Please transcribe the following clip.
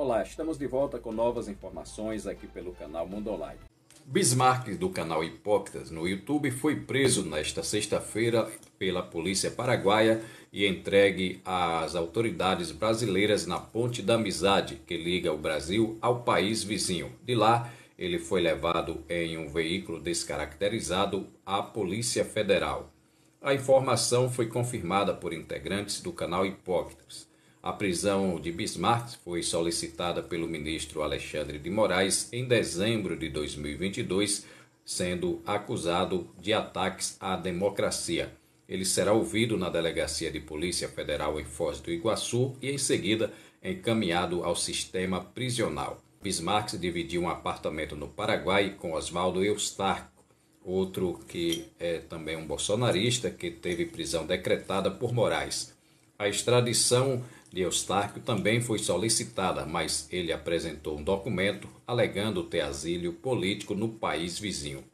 Olá, estamos de volta com novas informações aqui pelo canal Mundo Online. Bismarck, do canal Hipócritas no YouTube, foi preso nesta sexta-feira pela polícia paraguaia e entregue às autoridades brasileiras na Ponte da Amizade, que liga o Brasil ao país vizinho. De lá, ele foi levado em um veículo descaracterizado à Polícia Federal. A informação foi confirmada por integrantes do canal Hipócritas. A prisão de Bismarck foi solicitada pelo ministro Alexandre de Moraes em dezembro de 2022, sendo acusado de ataques à democracia. Ele será ouvido na Delegacia de Polícia Federal em Foz do Iguaçu e, em seguida, encaminhado ao sistema prisional. Bismarck dividiu um apartamento no Paraguai com Oswaldo Eustarco, outro que é também um bolsonarista que teve prisão decretada por Moraes. A extradição e Eustáquio também foi solicitada, mas ele apresentou um documento alegando ter asilo político no país vizinho.